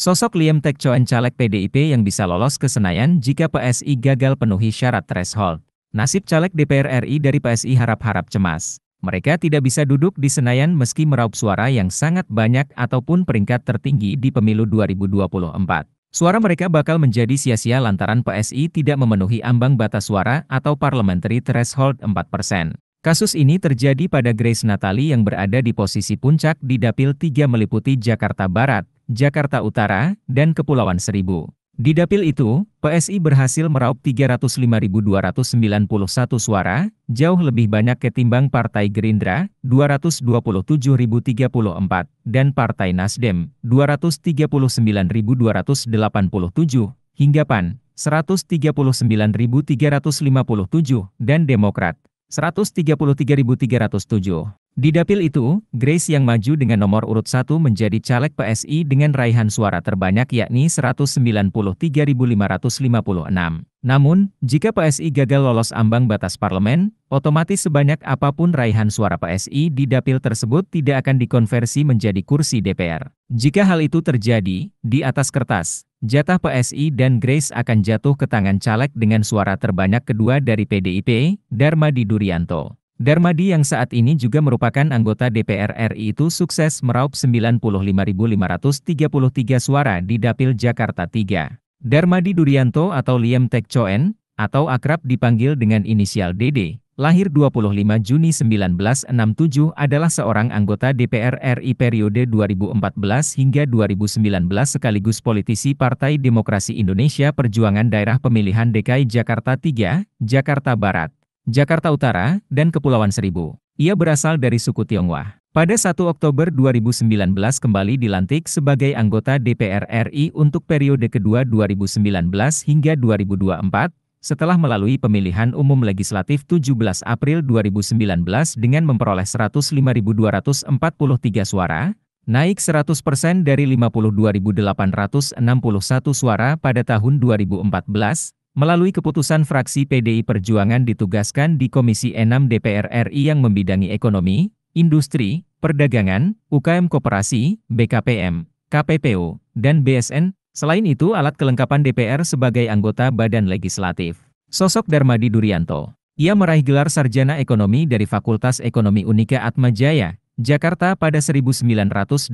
Sosok Liam Tekcoen caleg PDIP yang bisa lolos ke Senayan jika PSI gagal penuhi syarat threshold. Nasib caleg DPR RI dari PSI harap-harap cemas. Mereka tidak bisa duduk di Senayan meski meraup suara yang sangat banyak ataupun peringkat tertinggi di pemilu 2024. Suara mereka bakal menjadi sia-sia lantaran PSI tidak memenuhi ambang batas suara atau parliamentary threshold 4%. Kasus ini terjadi pada Grace Natali yang berada di posisi puncak di Dapil 3 meliputi Jakarta Barat, Jakarta Utara, dan Kepulauan Seribu. Di dapil itu, PSI berhasil meraup 305.291 suara, jauh lebih banyak ketimbang Partai Gerindra, 227.034, dan Partai Nasdem, 239.287, hingga PAN, 139.357, dan Demokrat, 133.307. Di dapil itu, Grace yang maju dengan nomor urut 1 menjadi caleg PSI dengan raihan suara terbanyak yakni 193.556. Namun, jika PSI gagal lolos ambang batas parlemen, otomatis sebanyak apapun raihan suara PSI di dapil tersebut tidak akan dikonversi menjadi kursi DPR. Jika hal itu terjadi, di atas kertas, jatah PSI dan Grace akan jatuh ke tangan caleg dengan suara terbanyak kedua dari PDIP, Dharma Didurianto. Dermadi yang saat ini juga merupakan anggota DPR RI itu sukses meraup 95.533 suara di Dapil Jakarta 3. Dermadi Durianto atau Liam Choen atau akrab dipanggil dengan inisial DD, lahir 25 Juni 1967 adalah seorang anggota DPR RI periode 2014 hingga 2019 sekaligus politisi Partai Demokrasi Indonesia Perjuangan Daerah Pemilihan DKI Jakarta 3, Jakarta Barat. Jakarta Utara, dan Kepulauan Seribu. Ia berasal dari suku Tionghoa. Pada 1 Oktober 2019 kembali dilantik sebagai anggota DPR RI untuk periode kedua 2019 hingga 2024, setelah melalui pemilihan umum legislatif 17 April 2019 dengan memperoleh 105.243 suara, naik 100% dari 52.861 suara pada tahun 2014, melalui keputusan fraksi PDI Perjuangan ditugaskan di Komisi 6 DPR RI yang membidangi ekonomi, industri, perdagangan, UKM koperasi, BKPM, KPPO, dan BSN. Selain itu alat kelengkapan DPR sebagai anggota badan legislatif. Sosok Darmadi Durianto. Ia meraih gelar sarjana ekonomi dari Fakultas Ekonomi Unika Atmajaya, Jakarta pada 1989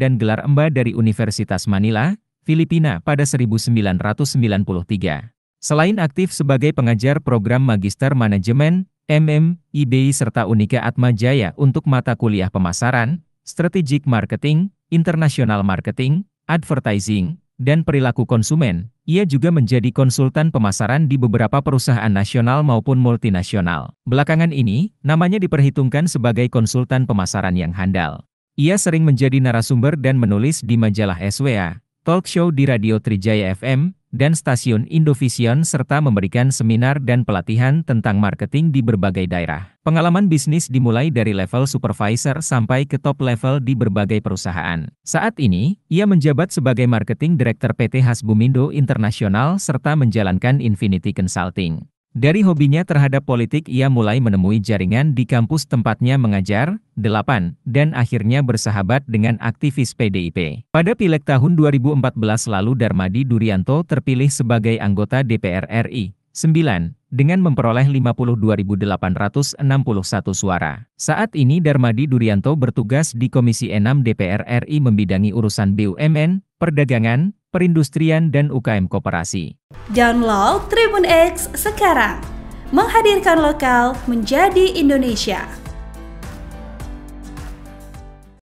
dan gelar emba dari Universitas Manila, Filipina pada 1993. Selain aktif sebagai pengajar program Magister Manajemen, MM, IBI serta Unika Atma Jaya untuk mata kuliah pemasaran, strategic marketing, international marketing, advertising, dan perilaku konsumen, ia juga menjadi konsultan pemasaran di beberapa perusahaan nasional maupun multinasional. Belakangan ini, namanya diperhitungkan sebagai konsultan pemasaran yang handal. Ia sering menjadi narasumber dan menulis di majalah SWA, talk show di Radio Trijaya FM, dan stasiun Indovision serta memberikan seminar dan pelatihan tentang marketing di berbagai daerah. Pengalaman bisnis dimulai dari level supervisor sampai ke top level di berbagai perusahaan. Saat ini, ia menjabat sebagai marketing director PT Hasbumindo Internasional serta menjalankan Infinity Consulting. Dari hobinya terhadap politik ia mulai menemui jaringan di kampus tempatnya mengajar, 8, dan akhirnya bersahabat dengan aktivis PDIP. Pada pileg tahun 2014 lalu Darmadi Durianto terpilih sebagai anggota DPR RI, 9, dengan memperoleh 52.861 suara. Saat ini Darmadi Durianto bertugas di Komisi 6 DPR RI membidangi urusan BUMN, perdagangan, perindustrian dan UKM koperasi. Download Tribun X sekarang. Menghadirkan lokal menjadi Indonesia.